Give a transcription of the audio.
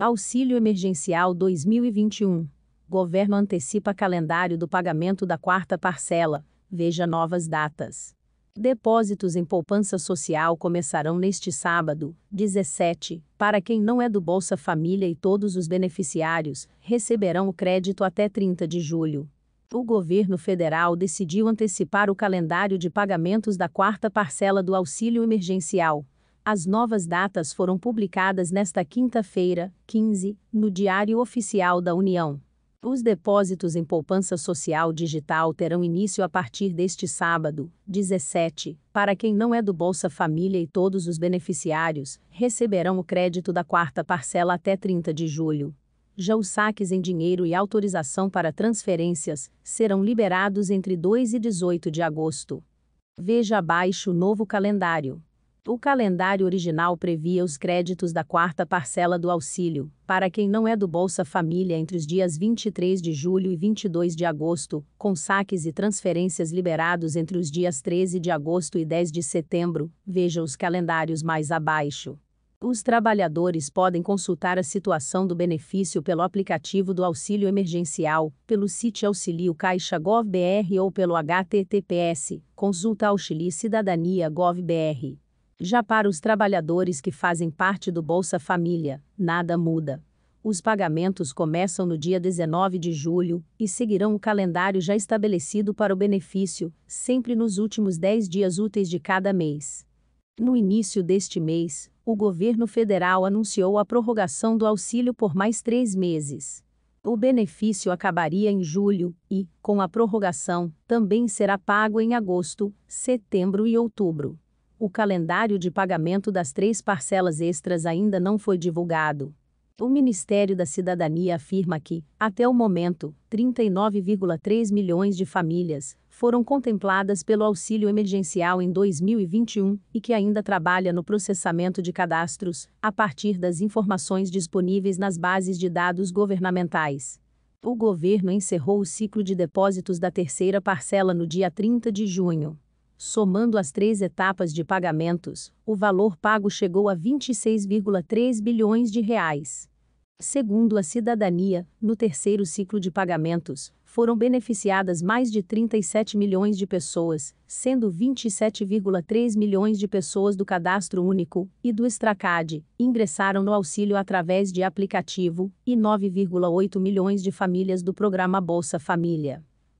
Auxílio Emergencial 2021. Governo antecipa calendário do pagamento da quarta parcela. Veja novas datas. Depósitos em poupança social começarão neste sábado, 17, para quem não é do Bolsa Família e todos os beneficiários receberão o crédito até 30 de julho. O governo federal decidiu antecipar o calendário de pagamentos da quarta parcela do auxílio emergencial, as novas datas foram publicadas nesta quinta-feira, 15, no Diário Oficial da União. Os depósitos em poupança social digital terão início a partir deste sábado, 17, para quem não é do Bolsa Família e todos os beneficiários receberão o crédito da quarta parcela até 30 de julho. Já os saques em dinheiro e autorização para transferências serão liberados entre 2 e 18 de agosto. Veja abaixo o novo calendário. O calendário original previa os créditos da quarta parcela do auxílio, para quem não é do Bolsa Família entre os dias 23 de julho e 22 de agosto, com saques e transferências liberados entre os dias 13 de agosto e 10 de setembro, veja os calendários mais abaixo. Os trabalhadores podem consultar a situação do benefício pelo aplicativo do auxílio emergencial, pelo site Auxilio Caixa Gov.br ou pelo https consulta auxili cidadania gov.br. Já para os trabalhadores que fazem parte do Bolsa Família, nada muda. Os pagamentos começam no dia 19 de julho e seguirão o calendário já estabelecido para o benefício, sempre nos últimos 10 dias úteis de cada mês. No início deste mês, o governo federal anunciou a prorrogação do auxílio por mais três meses. O benefício acabaria em julho e, com a prorrogação, também será pago em agosto, setembro e outubro. O calendário de pagamento das três parcelas extras ainda não foi divulgado. O Ministério da Cidadania afirma que, até o momento, 39,3 milhões de famílias foram contempladas pelo auxílio emergencial em 2021 e que ainda trabalha no processamento de cadastros, a partir das informações disponíveis nas bases de dados governamentais. O governo encerrou o ciclo de depósitos da terceira parcela no dia 30 de junho. Somando as três etapas de pagamentos, o valor pago chegou a 26,3 bilhões de reais. Segundo a cidadania, no terceiro ciclo de pagamentos, foram beneficiadas mais de 37 milhões de pessoas, sendo 27,3 milhões de pessoas do Cadastro Único e do Estracad ingressaram no auxílio através de aplicativo e 9,8 milhões de famílias do programa Bolsa Família.